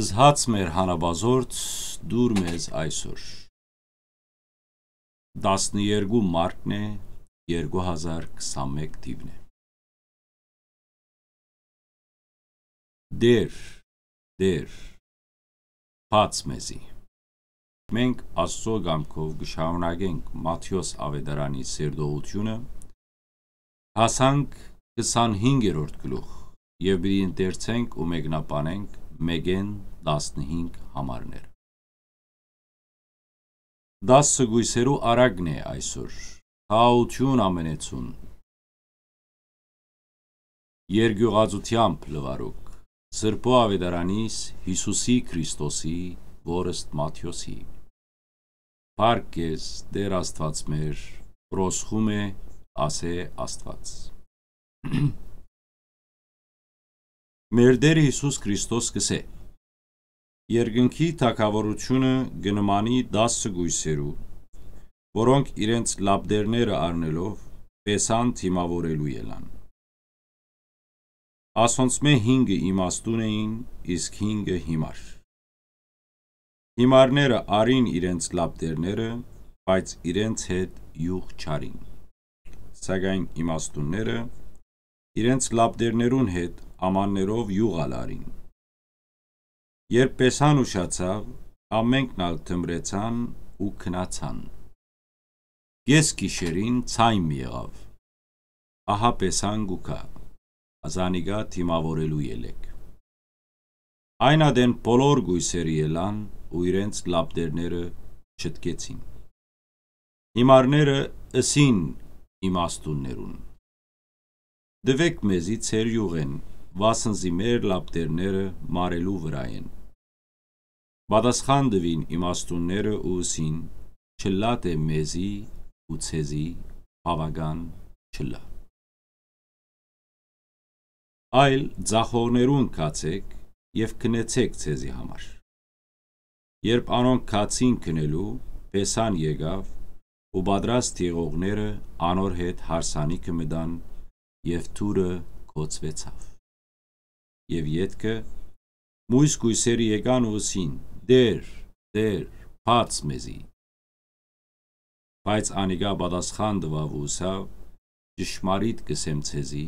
Զհաց մեր հանաբազորց դուր մեզ այսօր։ 12 մարկն է 2021 թիվն է։ Դեր, դեր, պաց մեզի։ Մենք աստծո գամքով գշահունակենք Մաթյոս ավետարանի սերդողությունը, հասանք 25-րդ գլուխ և բրի ընտերցենք ու մեկնապանենք մեգեն 15 համարներ։ Դասը գույսերու արագն է այսօր, հաություն ամենեցուն, երգյուղածությամբ լվարուկ, սրպո ավետարանիս Հիսուսի Քրիստոսի, որստ մատյոսի։ Պարկ ես դեր աստված մեր, ռոսխում է ասե աստված։ Մեր դեր Հիսուս Քրիստոս կսե, Երկնքի թակավորությունը գնմանի 10 գույսերու, որոնք իրենց լապդերները առնելով պեսան թիմավորելու ելան։ Ասոնց մե 5-ը իմաստուն էին, իսկ 5-ը հիմար։ Հիմարները արին իրենց լապտերները, բայց իրենց հետ յուղ չարին։ Սակայն իմաստունները իրենց լապտերներուն հետ ամաններով յուղ ալարին։ Երբ Պեսան ուշացավ, ամենքն ալ թմրեցան ու քնացան։ Ես գիշերին ցայմ եղավ։ Ահա Պեսան գուկա, ազանիգա թիմավորելու ելեք։ Այնադեն բոլոր գույսերի ելան ու իրենց լապտերները չտկեցին։ Հիմարները ըսին իմաստուններուն։ Դվեք մեզի ցերյուղ են, վասնզի մեր լապտերները մարելու վրա են։ Պատասխան տվին իմաստունները ու ուսին, չլատ է մեզի ու ցեզի հավագան չլա։ Այլ ձախողներուն կացեք և կնեցեք ցեզի համար։ Երբ անոնք կացին կնելու, պեսան եկավ ու բադրաստ եղողները անոր հետ հարսանիքը մտան և թուրը կոծվեցավ։ Եվ ետքը մույս գույսերի եկան ու սին, Տեր, Տեր, փաց մեզի։ Բայց անիգա պատասխան տվավուսավ, ճշմարիտ կսեմ ցեզի,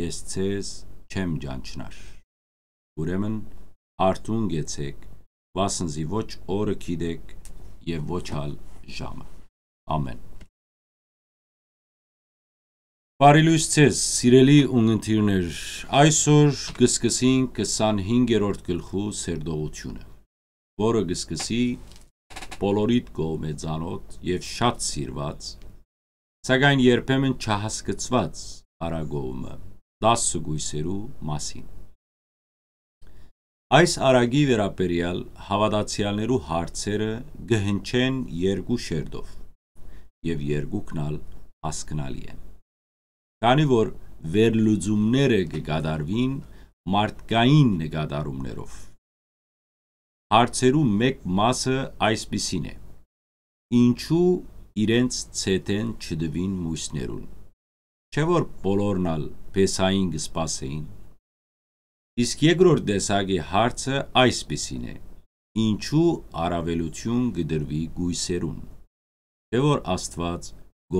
ես ցեզ չեմ ճանչնար։ Ուրեմն արդուն գեցեք, վասնզի ոչ օրը գիտեք եւ ոչ հալ ժամը։ Ամեն։ Բարելույս ցեզ, սիրելի ունգընտիրներ։ Այսօր կսկսենք 25-րդ գլխու սերդողությունը որը գսկսի բոլորիդ գոմեծանոտ եւ շատ սիրված, սակայն երբեմն չհասկացված արագողը դասը գույսերու մասին։ Այս արագի վերաբերյալ հավատացյալներու հարցերը գհնչեն երկու շերտով եւ երկուքնալ հասկանալի են։ Քանի որ վերլուծումները կգադարվին մարդկային նկատառումներով Հարցերու մեկ մասը այսպիսին է. Ինչու իրենց ցետեն չդվին մույսներուն։ Չէ որ բոլորնալ պեսային գսպասեին։ Իսկ երկրորդ դեսագի հարցը այսպիսին է. Ինչու առավելություն գդրվի գույսերուն։ Չէ որ Աստված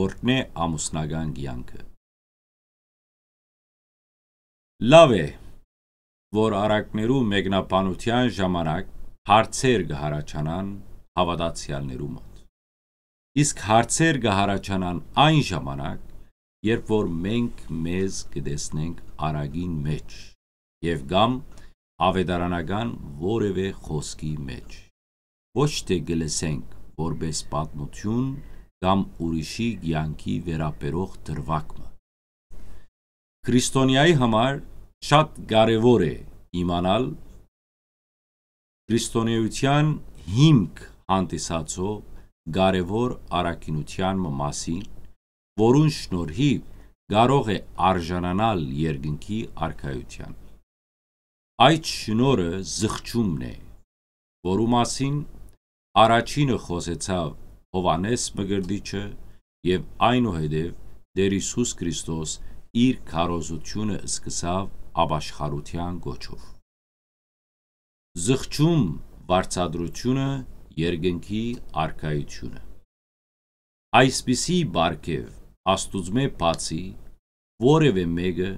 գործնե ամուսնական կյանքը։ Լավ է, որ արակներու մեկնաբանության ժամանակ հարցեր գհարաչանան հավատացյալներու մոտ։ Իսկ հարցեր գհարաչանան այն ժամանակ, երբ որ մենք մեզ կդեսնենք արագին մեջ եւ կամ ավետարանական որևէ խոսքի մեջ։ Ոչ թե գլսենք որպես պատմություն կամ ուրիշի ցանկի վերաբերող դրվագը։ Քրիստոնյայի համար շատ կարևոր է իմանալ քրիստոնեության հիմք հանդիսացող կարևոր առաքինության մասին, որուն շնորհիվ կարող է արժանանալ երկնքի արքայության։ Այդ շնորը զղջումն է, որու մասին առաջինը խոսեցավ Հովանես Մգրդիչը եւ այնուհետեւ Տեր Հիսուս Քրիստոս իր քարոզությունը սկսավ աբաշխարության գոչով զղջում վարցադրությունը, երգնքի արկայությունը։ Այսպիսի բարգև աստուծմե բացի որև է մեկը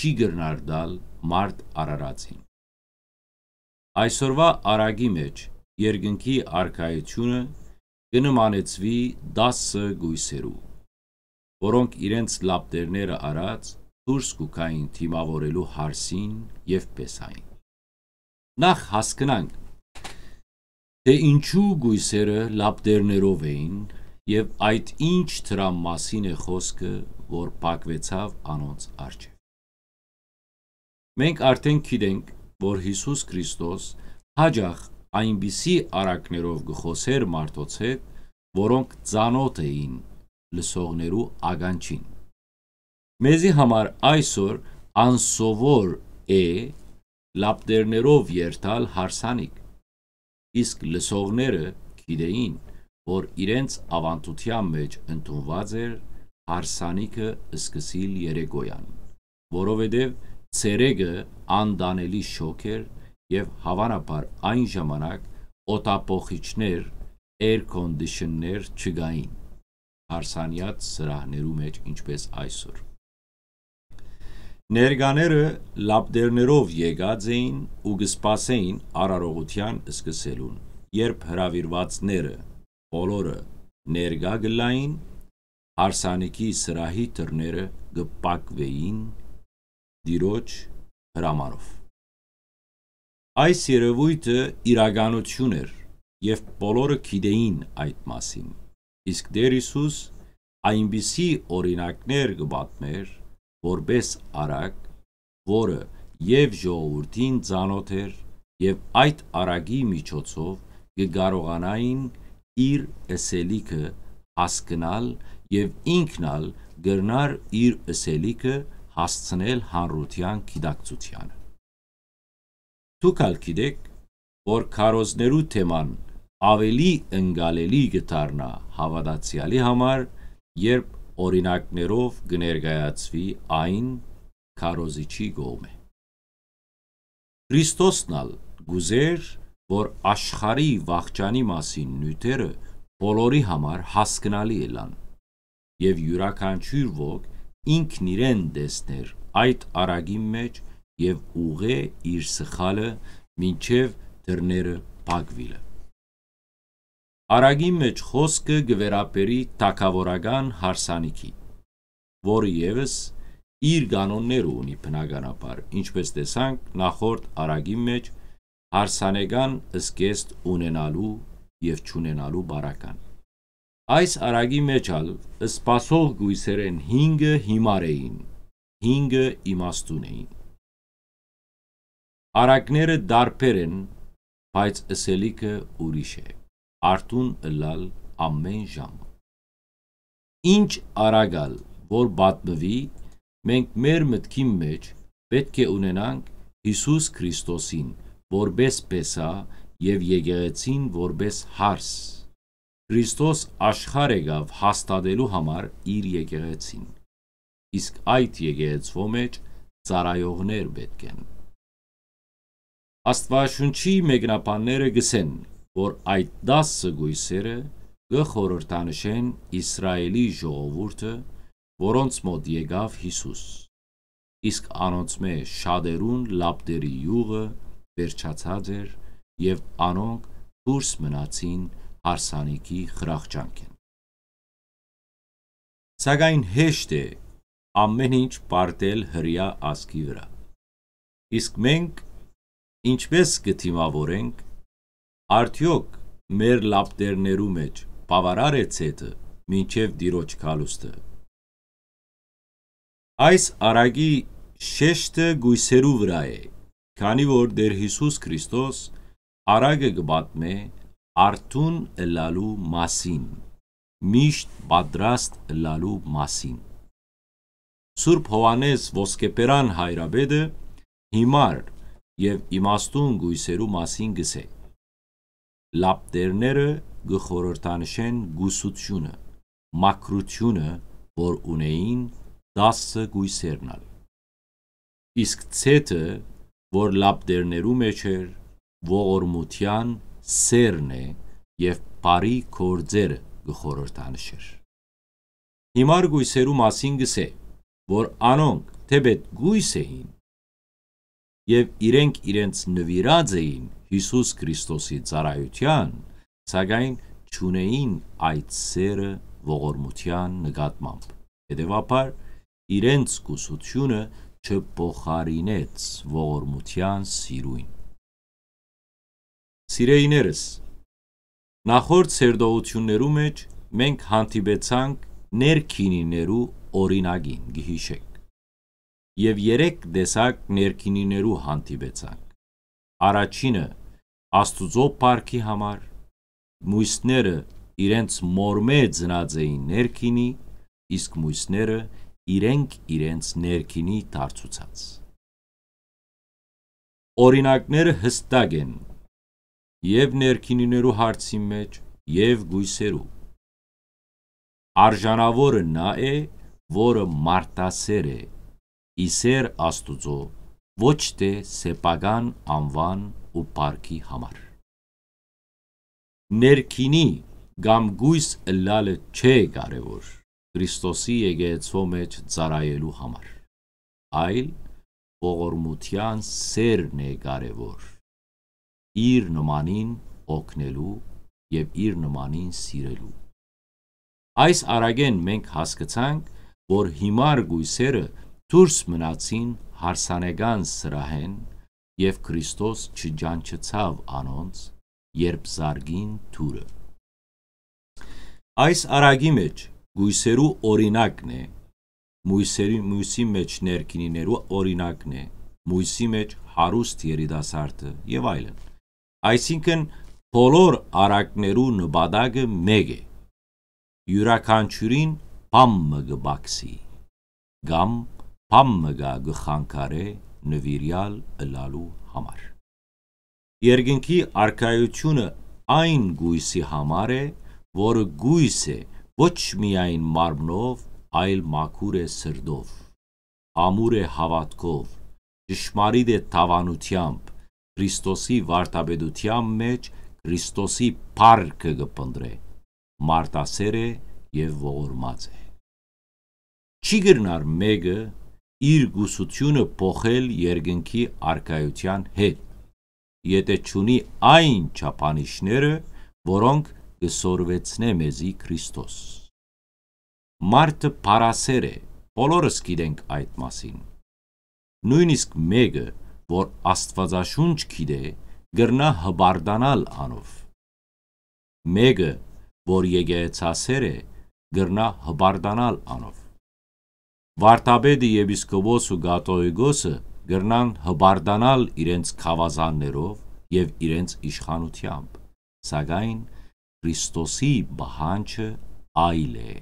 չի գրնարդալ մարդ արարածին։ Այսօրվա առագի մեջ երգնքի արկայությունը կնմանեցվի դասը գույսերու, որոնք իրենց լապտերները առած դուրս կուկային թիմավորելու հարսին և պեսային։ Նախ հասկանանք, թե ինչու գույսերը լապտերներով էին եւ այդ ինչ դրամ մասին է խոսքը, որ փակվեցավ անոնց արջև։ Մենք արդեն գիտենք, որ Հիսուս Քրիստոս հաջախ այնպիսի արակներով գխոսեր մարդոց հետ, որոնք ծանոթ էին լսողներու ագանչին։ Մեզի համար այսօր անսովոր է լապտերներով երթալ հարսանիք։ Իսկ լսողները գիտեին, որ իրենց ավանդության մեջ ընդունված էր հարսանիքը սկսիլ երեկոյան, որովհետև ցերեգը անդանելի շոկ էր եւ հավանաբար այն ժամանակ օտապոխիչներ, air conditioner չգային հարսանյաց սրահներու մեջ ինչպես այսօր։ Ներգաները լապտերներով եկած էին ու գսպասեին արարողության սկսելուն, երբ հրավիրվածները բոլորը ներգա գլային, հարսանիքի սրահի դռները գպակվեին դիրոջ հրամանով։ Այս երևույթը իրականություն էր եւ բոլորը գիտեին այդ մասին։ Իսկ Դեր Հիսուս այնպիսի օրինակներ կբատմեր, որպես արագ, որը եւ ժողովրդին ծանոթ էր եւ այդ արագի միջոցով կկարողանային իր ըսելիքը հասկանալ եւ ինքնալ գրնար իր ըսելիքը հասցնել հանրության գիտակցությանը։ Դուք ալ գիտեք, որ քարոզներու թեման ավելի ընկալելի գտարնա հավատացյալի համար, երբ օրինակներով կներկայացվի այն քարոզիչի գողմը։ Քրիստոսն ալ գուզեր, որ աշխարի վաղճանի մասին նյութերը բոլորի համար հասկանալի ելան եւ յուրաքանչյուր ոգ ինքն իրեն դեսներ այդ արագի մեջ եւ ուղե իր սխալը մինչև դռները բակվիլը Արագի մեջ խոսքը գվերապերի թակավորական հարսանիքի, որը եւս իր կանոնները ունի բնականաբար, ինչպես տեսանք նախորդ արագի մեջ հարսանեկան սկեստ ունենալու եւ ճունենալու բարական։ Այս արագի մեջ ալ սпасող գույսերեն 5-ը հիմար էին, 5-ը իմաստուն էին։ Արագները դարբեր են, բայց ըսելիքը ուրիշ է արտուն ըլալ ամեն ժամ։ Ինչ արագալ, որ բատմվի, մենք մեր մտքի մեջ պետք է ունենանք Հիսուս Քրիստոսին որպես Պեսա եւ Եկեղեցին որպես հարս։ Քրիստոս աշխարհ եկավ հաստատելու համար իր եկեղեցին։ Իսկ այդ եկեղեցվո մեջ ծառայողներ պետք են։ Աստվածաշունչի մեկնաբանները գսեն որ այդ 10 գույսերը գխորհրդանշեն Իսրայելի ժողովուրդը, որոնց մոտ եկավ Հիսուս։ Իսկ անոնց մե շադերուն լապտերի յուղը վերջացած էր եւ անոնք դուրս մնացին հարսանիքի խրախճանքին։ Սակայն հեշտ է ամեն ինչ պարտել հրյա ազգի վրա։ Իսկ մենք ինչպես կթիմավորենք Արդյոք մեր լապտերներու մեջ բավարար է ցետը մինչև դիրոջ քալուստը։ Այս արագի շեշտը գույսերու վրա է, քանի որ Տեր Հիսուս Քրիստոս արագը գ បត្តិ մե արթուն լալու մասին, միշտ պատրաստ լալու մասին։ Սուրբ Հովանես ոսկեպերան հայրաբեդը հիմար եւ իմաստուն գույսերու մասին գսե լապտերները գխորորտանշեն գուսությունը, մակրությունը, որ ունեին դասը գույսերն ալ։ Իսկ ցետը, որ լապտերներու մեջ էր, ողորմության սերն է եւ բարի կորձերը գխորորտանշեր։ Հիմար գույսերու մասին գսե, որ անոնք թեպետ գույս էին եւ իրենք իրենց նվիրած էին Հիսուս Քրիստոսի ծառայության, սակայն ճունեին այդ սերը ողորմության նկատմամբ։ Հետևաբար իրենց կուսությունը չփոխարինեց ողորմության սիրույն։ Սիրեիներս, նախորդ ծերդողություններու մեջ մենք հանդիպեցանք ներքինիներու օրինագին, գիհիշեք։ Եվ երեք դեսակ ներքինիներու հանդիպեցանք։ Առաջինը Աստուծո պարքի համար մույսները իրենց մորմե ձնած էին ներքինի, իսկ մույսները իրենք իրենց ներքինի դարձուցած։ Օրինակները հստակ են եւ ներքինիներու հարցի մեջ եւ գույսերու։ Արժանավորը նա է, որը մարտասեր է, իսեր Աստուծո, ոչ թե սեպական անվան ու պարկի համար։ Ներքինի կամ գույս լալը չէ կարևոր Քրիստոսի եկեղեցու մեջ ծառայելու համար, այլ ողորմության սերն է կարևոր։ Իր նմանին օգնելու եւ իր նմանին սիրելու։ Այս արագեն մենք հասկացանք, որ հիմար գույսերը դուրս մնացին հարսանեկան սրահեն եւ Քրիստոս չջանչեցավ անոնց, երբ զարգին թուրը։ Այս արագի մեջ գույսերու օրինակն է, մույսերի մույսի մեջ ներքինիներու օրինակն է, մույսի մեջ հարուստ երիտասարդը եւ այլն։ Այսինքն բոլոր արակներու նպատակը մեկ է։ Յուրաքանչյուրին բամը գբաքսի, գամ բամը գա գխանկարե նվիրյալ ըլալու համար։ Երկնքի արկայությունը այն գույսի համար է, որը գույս է ոչ միայն մարմնով, այլ մաքուր է սրդով, ամուր է հավատքով, ճշմարիտ է տավանությամբ, Քրիստոսի վարտաբեդության մեջ Քրիստոսի փառքը գպնդրե, մարտասեր է եւ ողորմած է։ Չի գրնար մեկը իր գուսությունը փոխել երկնքի արկայության հետ, եթե չունի այն չափանիշները, որոնք կսորվեցնե մեզի Քրիստոս։ Մարդը պարասեր է, բոլորս գիտենք այդ մասին։ Նույնիսկ մեկը, որ Աստվածաշունչ գիտե, գրնա հբարդանալ անով։ Մեկը, որ եկեղեցասեր է, գրնա հբարդանալ անով Վարդապետը եպիսկոպոս ու գատողիկոսը գրնան հբարդանալ իրենց խավազաններով և իրենց իշխանությամբ, սակայն Քրիստոսի բահանչը այլ է։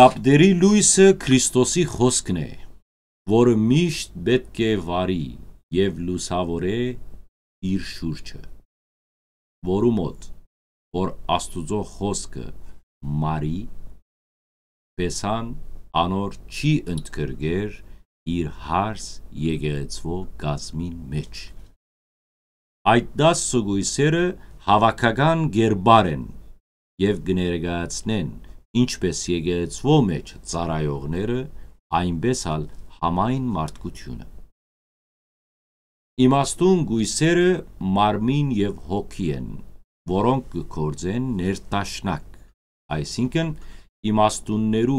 Լապդերի լույսը Քրիստոսի խոսքն է, որը միշտ պետք է վարի և լուսավորե իր շուրջը, որու մոտ, որ աստուծո խոսքը մարի տեսան անոր չի ընդգրգեր իր հարս եկեղեցվող գազմին մեջ։ Այդ դաս սուգույսերը հավակական գերբար են և գներգայացնեն ինչպես եկեղեցվող մեջ ծարայողները, այնպես հալ համայն մարդկությունը։ Իմաստուն գույսերը մարմին և հոգի են, որոնք գործեն ներտաշնակ, այսինքն իմաստուններու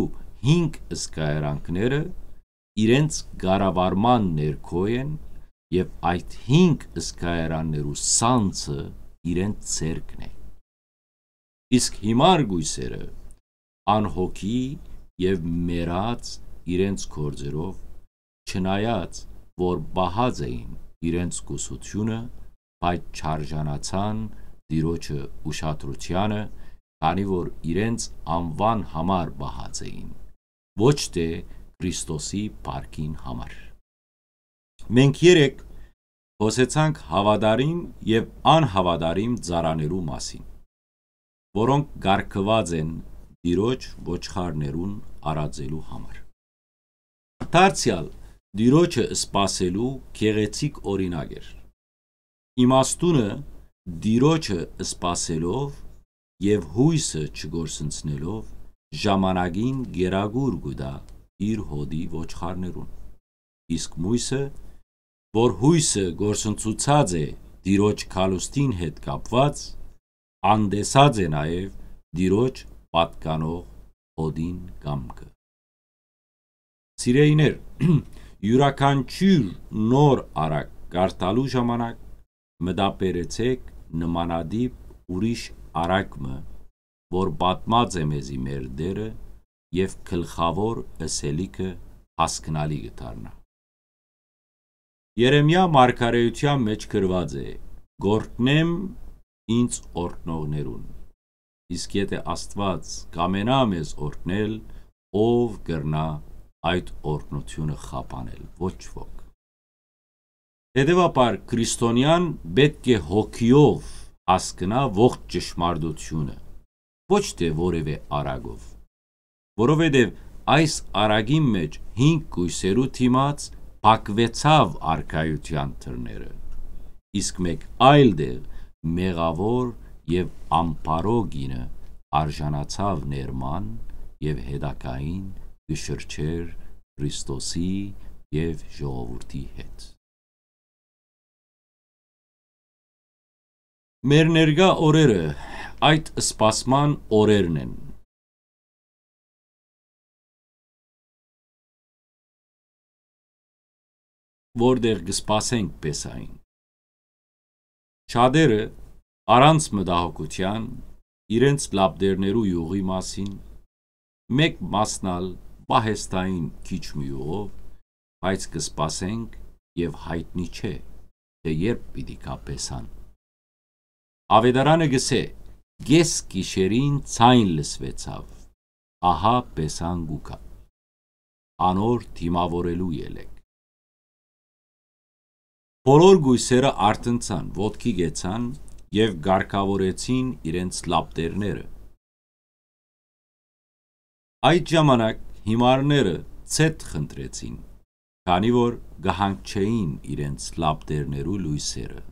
5 զգայարանքները իրենց գարավարման ներքո են եւ այդ 5 զգայարաններու սանցը իրենց ցերկն է իսկ հիմար գույսերը անհոգի եւ մեռած իրենց գործերով չնայած որ բահած էին իրենց կուսությունը, բայց չարժանացան Տիրոջը ուշադրությանը քանի որ իրենց անվան համար բահած էին, ոչ թե Քրիստոսի պարկին համար։ Մենք երեք խոսեցանք հավադարիմ եւ անհավադարիմ ծառաներու մասին, որոնք ղարգված են Տիրոջ ոչխարներուն արածելու համար։ Դարձյալ Տիրոջը սпасելու քեղեցիկ օրինակ էր։ Իմաստունը Տիրոջը սпасելով եւ հույսը չգործընցնելով ժամանակին գերագուր գուտա իր հոդի ոչխարներուն իսկ մույսը որ հույսը գործընծուցած է դիրոջ քալուստին հետ կապված անդեսած է նաեւ դիրոջ պատկանող հոդին կամքը սիրեիներ յուրաքանչյուր նոր արակ կարդալու ժամանակ մտաբերեցեք նմանադիպ ուրիշ առակմը, որ պատմած է մեզի մեր դերը և կլխավոր ասելիքը հասկնալի գտարնա։ Երեմյա մարգարեության մեջ գրված է. «Գործնեմ ինձ օրտնողներուն»։ Իսկ եթե Աստված կամենա մեզ օրտնել, ով կրնա այդ օրտնությունը խափանել, ոչ ոք։ Հետևաբար քրիստոնյան պետք է հոգիով հասկնա ողջ ճշմարտությունը, ոչ թե որևէ արագով։ Որովհետև այս արագի մեջ 5 կույսերու թիմած փակվեցավ արքայության թռները։ Իսկ մեկ այլ դեր մեղավոր եւ ամպարո գինը արժանացավ ներման եւ հետակային գշրջեր Քրիստոսի եւ ժողովրդի հետ։ Մեր ներկա օրերը այդ սպասման օրերն են։ Որտեղ կսպասենք Պեսային։ Շատերը առանց մտահոգության իրենց լաբդերներու յուղի մասին մեկ մասնալ պահեստային քիչ մի յուղով բայց կսպասենք եւ հայտնի չէ թե երբ պիտի կա Պեսան Ավետարանը գսե. Գես գիշերին ցայն լսվեցավ։ Ահա Պեսան գուկա։ Անոր դիմավորելու ելեք։ Բոլոր գույսերը արտնցան, ոտքի գեցան եւ ղարկավորեցին իրենց լապտերները։ Այդ ժամանակ հիմարները ցետ խնդրեցին, քանի որ գահանք չէին իրենց լապտերներու լույսերը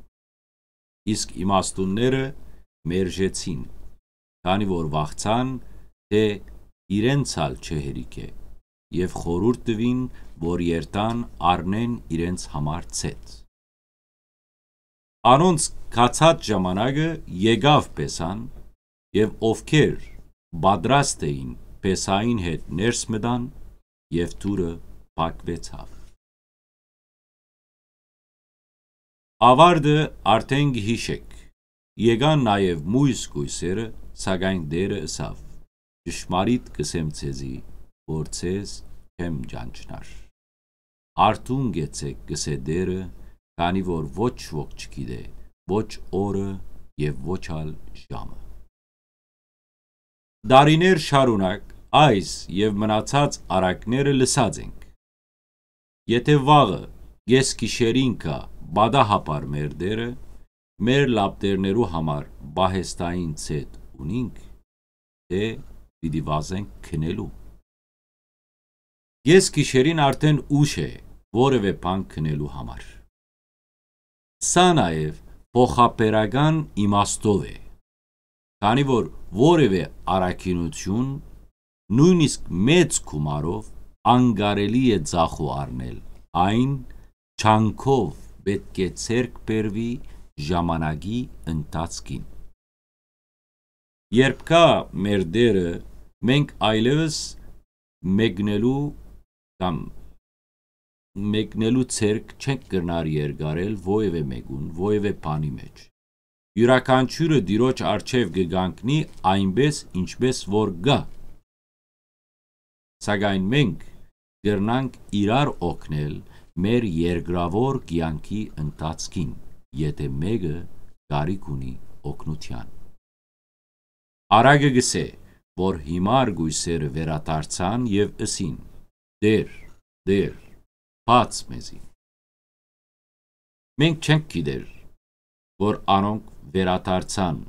իսկ իմաստունները մերժեցին, քանի որ վախցան, թե իրենց ալ չհերիք է, և խորուրդ տվին, որ երտան արնեն իրենց համար ծեծ։ Անոնց կացած ժամանակը եգավ պեսան, և ովքեր բադրաստ էին պեսային հետ ներս մտան, և թուրը պակվեցավ։ Ավարդը արդեն գհիշեք։ Եկան նաև մույս գույսերը, սակայն դերը ըսավ։ Ճշմարիտ կսեմ ցեզի, որ ցեզ չեմ ճանչնար։ Արդուն գեցեք գսե դերը, քանի որ ոչ ոք չգիտե, ոչ օրը եւ ոչ ալ ժամը։ Դարիներ շարունակ այս եւ մնացած արակները լսած ենք։ Եթե վաղը ես գիշերին կա բադահապար մեր դերը, մեր լապտերներու համար բահեստային ցետ ունինք, թե պիտի վազենք քնելու։ Ես գիշերին արդեն ուշ է որևէ բան քնելու համար։ Սա նաև փոխապերական իմաստով է, քանի որ որևէ առաքինություն նույնիսկ մեծ գումարով անգարելի է ցախու առնել այն չանկով պետք է ցերկ բերվի ժամանակի ընթացքին։ Երբ կա մեր դերը, մենք այլևս մեկնելու կամ մեկնելու ցերկ չենք կրնար երգարել ովևէ մեկուն, ովևէ բանի մեջ։ Յուրաքանչյուրը դիրոջ արչև գգանկնի այնպես, ինչպես որ գա։ Սակայն մենք գրնանք իրար օգնել, մեր երկրավոր կյանքի ընթացքին, եթե մեկը կարիք ունի օգնության։ Արագը գսե, որ հիմար գույսերը վերադարձան եւ ըսին. Դեր, դեր, բաց մեզի։ Մենք չենք գիտեր, որ անոնք վերադարձան,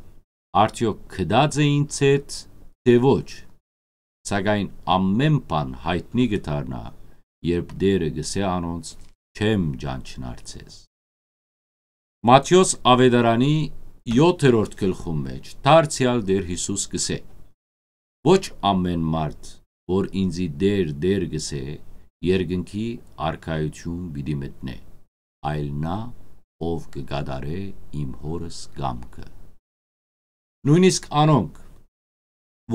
արդյոք կդած էին ցեծ, թե ոչ։ Սակայն ամեն բան հայտնի գտարնա երբ դերը գսե անոնց չեմ ճանչնարցես։ Մատյոս ավետարանի 7-րդ գլխում մեջ դարձյալ դեր Հիսուս գսե. Ոչ ամեն մարդ, որ ինձի դեր դեր գսե, երկնքի արքայություն պիտի մտնե, այլ նա, ով կգադարե իմ հորս գամքը։ Նույնիսկ անոնք,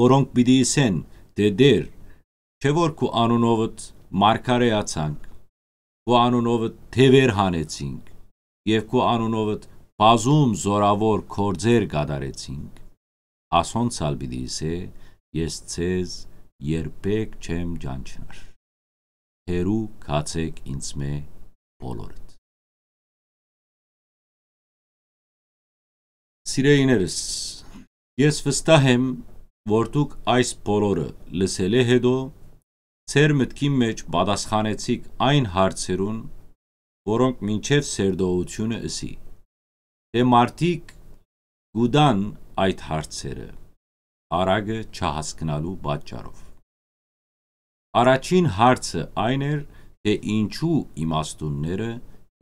որոնք պիտի իսեն, դե դեր, չէ որ կու անունովդ մարգարեացանք, քո անունովդ թևեր հանեցինք եւ քո անունովդ բազում զորավոր կորձեր գադարեցինք։ Ասոնցալ բիդիսե ես ցեզ երբեք չեմ ջանչնար։ Հերու կացեք ինձ մե բոլորդ։ Սիրեիներս, ես վստահ եմ, որ դուք այս բոլորը լսել է հետո Ձեր մտքի մեջ պատասխանեցիք այն հարցերուն, որոնք մինչև սերդողությունը ըսի։ Թե դե մարդիկ գուդան այդ հարցերը արագը չհասկնալու պատճառով։ Առաջին հարցը այն էր, թե ինչու իմաստունները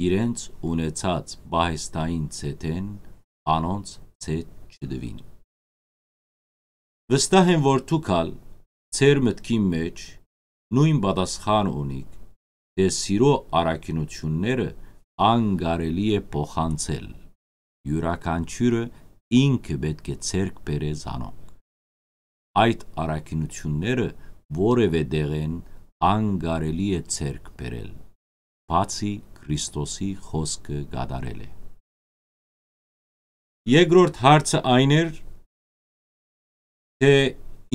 իրենց ունեցած բահեստային ցեթեն անոնց ցեթ չդվին։ Վստահ եմ, որ դուք ալ ցեր մտքի մեջ նույն պատասխան ունի։ Դե սիրո առաքինությունները անգարելի է փոխանցել։ Յուրաքանչյուրը ինքը պետք է ցերկ բերե զանոն։ Այդ առաքինությունները որևէ դեղեն անգարելի է ցերկ բերել։ Բացի Քրիստոսի խոսքը գադարել է։ Երկրորդ հարցը այն էր, թե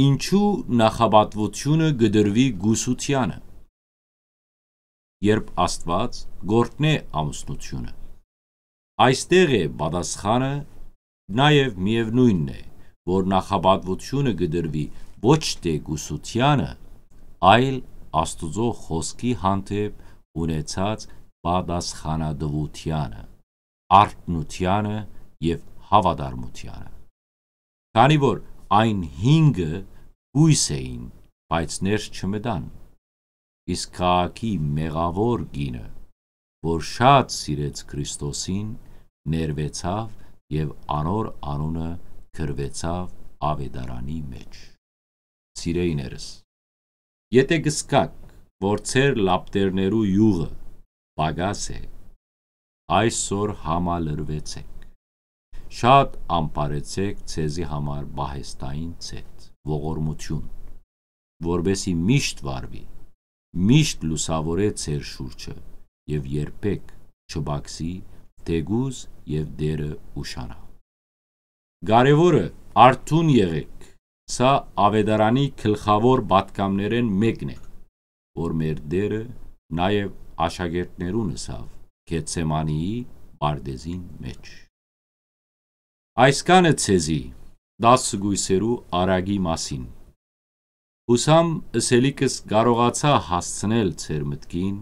Ինչու նախաբատվությունը գդրվի գուսությանը, երբ Աստված գործնե ամուսնությունը։ Այստեղ է պատասխանը, նաև միևնույնն է, որ նախաբատվությունը գդրվի ոչ թե գուսությանը, այլ Աստուծո խոսքի հանդեպ ունեցած պատասխանատվությանը, արտնությանը եւ հավատարմությանը։ Քանի որ այն հինգը հույս էին, բայց ներս չմտան։ Իսկ քաղաքի մեղավոր գինը, որ շատ սիրեց Քրիստոսին, ներվեցավ եւ անոր անունը գրվեցավ ավետարանի մեջ։ Սիրեիներս, եթե գսկակ, որ ցեր լապտերներու յուղը բագաս է, այսօր համալրվեցեք Շատ ամպարեցեք ցեզի համար բահեստային ցեծ, ողորմություն, որբեսի միշտ վարվի, միշտ լուսավորե ցեր շուրջը եւ երբեք չբաքսի դեգուզ եւ դերը ուշանա։ Կարևորը արթուն եղեք։ Սա ավետարանի գլխավոր բատկամներեն մեկն է, որ մեր դերը նաև աշակերտներուն ըսավ Գեցեմանիի բարդեզին մեջ։ Այսքանը ցեզի 10 գույսերու արագի մասին։ Հուսամ ըսելիկս կարողացա հասցնել ցեր մտքին,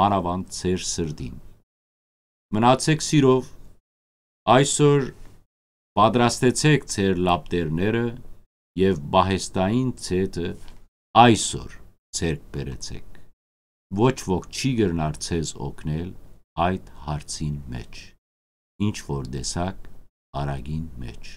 մանավանդ ցեր սրդին։ Մնացեք սիրով, այսօր պատրաստեցեք ցեր լապտերները եւ բահեստային ցետը այսօր ցերկ բերեցեք։ Ոչ ոք չի գրնար ցեզ օգնել այդ հարցին մեջ։ Ինչ որ դեսակ արագին մեջ